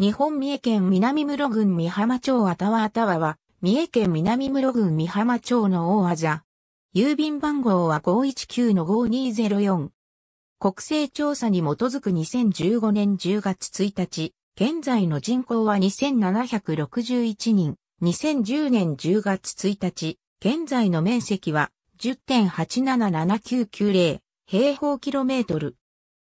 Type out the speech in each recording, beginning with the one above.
日本三重県南室郡美浜町あたわあたわは、三重県南室郡美浜町の大技。郵便番号は519-5204。国勢調査に基づく2015年10月1日、現在の人口は2761人。2010年10月1日、現在の面積は10.877990平方キロメートル。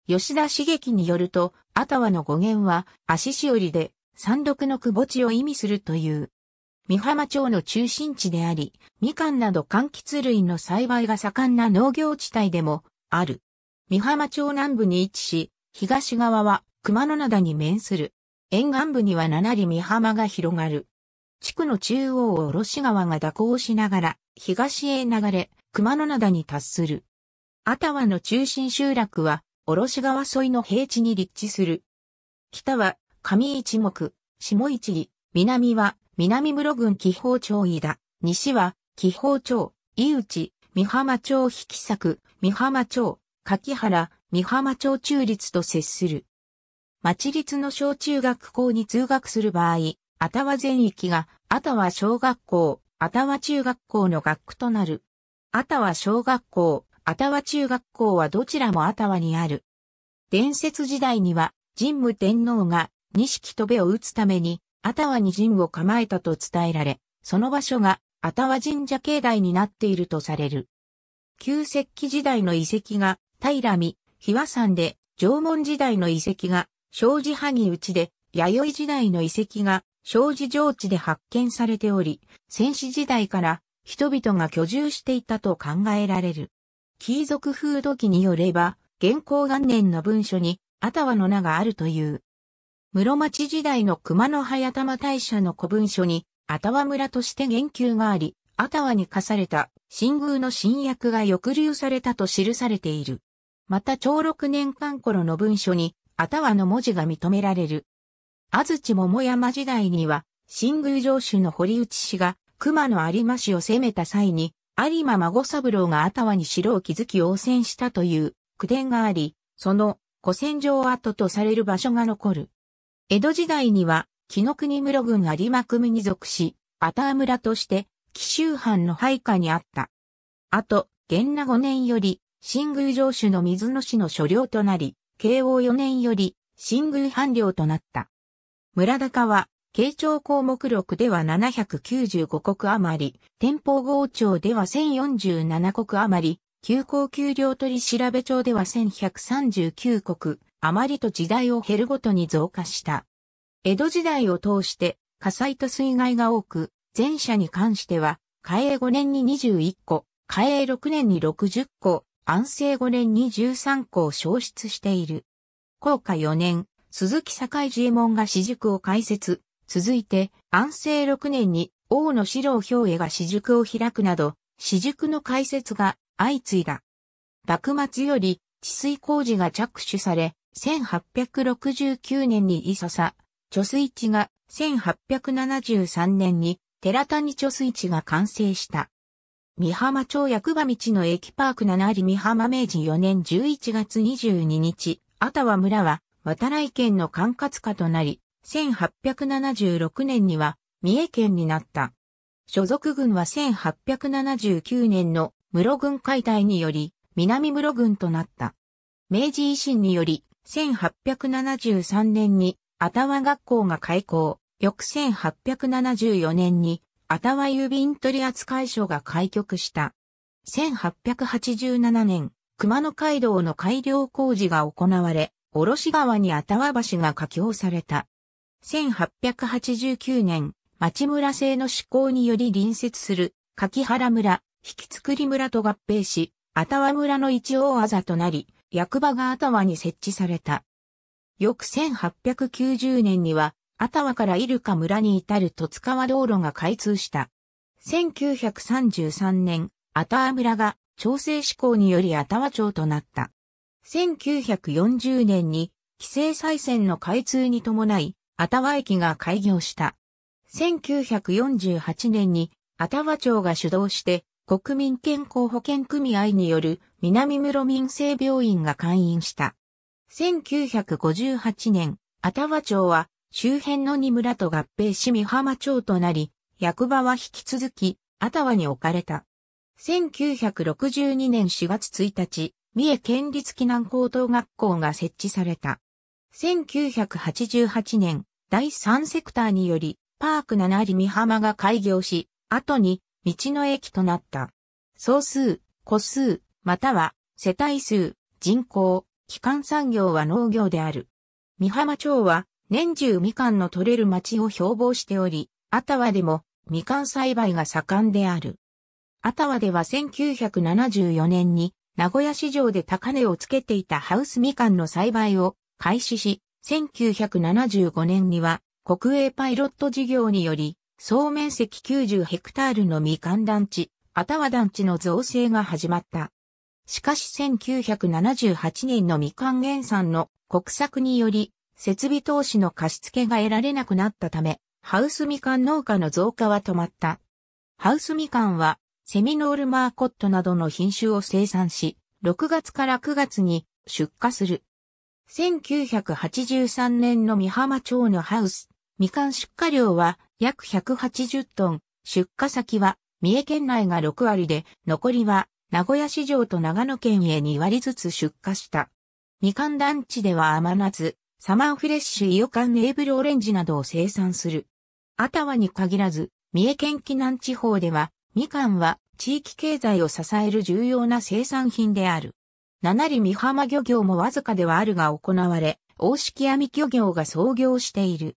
吉田茂樹によると、アタワの語源は、足しおりで、山麓の窪地を意味するという。三浜町の中心地であり、みかんなど柑橘類の栽培が盛んな農業地帯でもある。三浜町南部に位置し、東側は熊野灘に面する。沿岸部には七里三浜が広がる。地区の中央を卸川が蛇行しながら、東へ流れ、熊野灘に達する。アタワの中心集落は、卸川沿いの平地に立地する。北は上一目、下一木、南は南室郡紀宝町井田、西は紀宝町、井内、三浜町引作、三浜町、柿原、三浜町中立と接する。町立の小中学校に通学する場合、あたわ全域が、あたわ小学校、あたわ中学校の学区となる。あたわ小学校、アタワ中学校はどちらもアタワにある。伝説時代には、神武天皇が錦戸部を打つために、アタワに陣を構えたと伝えられ、その場所がアタワ神社境内になっているとされる。旧石器時代の遺跡が平見、日和山で、縄文時代の遺跡が庄司萩内で、弥生時代の遺跡が庄司上地で発見されており、戦死時代から人々が居住していたと考えられる。貴族風土記によれば、元寇元年の文書に、アタワの名があるという。室町時代の熊野早玉大社の古文書に、アタワ村として言及があり、アタワに課された新宮の新薬が抑留されたと記されている。また長六年間頃の文書に、アタワの文字が認められる。安土桃山時代には、新宮城主の堀内氏が熊野有馬氏を攻めた際に、有馬孫三郎が頭に城を築き応戦したという句伝があり、その古戦場跡とされる場所が残る。江戸時代には、紀の国室郡有馬組に属し、アター村として、紀州藩の配下にあった。あと、元那5年より、新宮城主の水野氏の所領となり、慶応4年より、新宮藩領となった。村高は、慶長項目録では795国余り、天保号庁では1047国余り、急行給料取調べ帳では1139国余りと時代を経るごとに増加した。江戸時代を通して火災と水害が多く、前者に関しては、嘉永5年に21個、嘉永6年に60個、安政5年に13個を消失している。高下4年、鈴木堺治衛門が私塾を開設、続いて、安政6年に王の四郎兵衛が私塾を開くなど、私塾の開設が相次いだ。幕末より治水工事が着手され、1869年に伊佐、貯水池が、1873年に寺谷貯水池が完成した。三浜町役場道の駅パーク7あり三浜明治4年11月22日、あたわ村は、渡来県の管轄下となり、1876年には三重県になった。所属軍は1879年の室軍解体により南室軍となった。明治維新により1873年に頭学校が開校、翌1874年に頭郵便取扱所が開局した。1887年、熊野街道の改良工事が行われ、卸川に頭橋が架橋された。1889年、町村制の施行により隣接する柿原村、引り村と合併し、あたわ村の一応あざとなり、役場があたわに設置された。翌1890年には、あたわからイルカ村に至る戸塚川道路が開通した。1933年、あたわ村が調整施行によりあたわ町となった。1940年に規制再選の開通に伴い、あたわ駅が開業した。1948年に、あたわ町が主導して、国民健康保険組合による南室民生病院が開院した。1958年、あたわ町は周辺の二村と合併し三浜町となり、役場は引き続き、あたわに置かれた。1962年4月1日、三重県立避難高等学校が設置された。1988年、第3セクターにより、パーク7里美浜が開業し、後に、道の駅となった。総数、個数、または、世帯数、人口、基幹産業は農業である。美浜町は、年中みかんの取れる町を標榜しており、あたわでも、みかん栽培が盛んである。あたわでは1974年に、名古屋市場で高値をつけていたハウスみかんの栽培を開始し、1975年には国営パイロット事業により、総面積90ヘクタールのみかん団地、あたわ団地の造成が始まった。しかし1978年のみかん原産の国策により、設備投資の貸付が得られなくなったため、ハウスみかん農家の増加は止まった。ハウスみかんは、セミノールマーコットなどの品種を生産し、6月から9月に出荷する。1983年の美浜町のハウス、みかん出荷量は約180トン、出荷先は三重県内が6割で、残りは名古屋市場と長野県へ2割ずつ出荷した。みかん団地では甘夏、サマーフレッシュイオカンネーブルオレンジなどを生産する。あたわに限らず、三重県紀南地方では、みかんは地域経済を支える重要な生産品である。七里美浜漁業もわずかではあるが行われ、大式網漁業が創業している。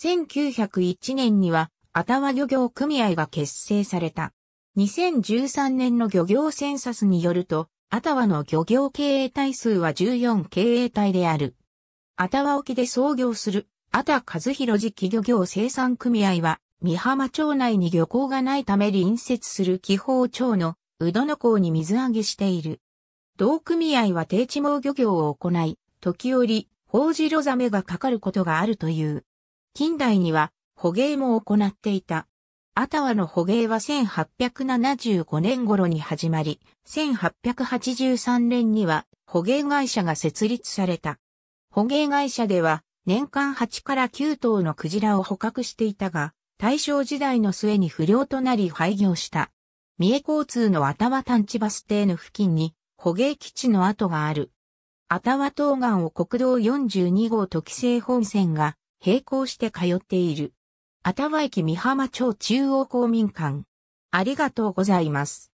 1901年には、あたわ漁業組合が結成された。2013年の漁業センサスによると、あたわの漁業経営体数は14経営体である。あたわ沖で創業する、あた和弘次期漁業生産組合は、美浜町内に漁港がないため隣接する気宝町の、うどの港に水揚げしている。同組合は低地網漁業を行い、時折、ホウジロザメがかかることがあるという。近代には、捕鯨も行っていた。アタワの捕鯨は1875年頃に始まり、1883年には捕鯨会社が設立された。捕鯨会社では年間8から9頭のクジラを捕獲していたが、大正時代の末に不良となり廃業した。三重交通のアタワ探知バス停の付近に捕鯨基地の跡がある。あたわ東岸を国道42号と規制本線が並行して通っている。あたわ駅美浜町中央公民館。ありがとうございます。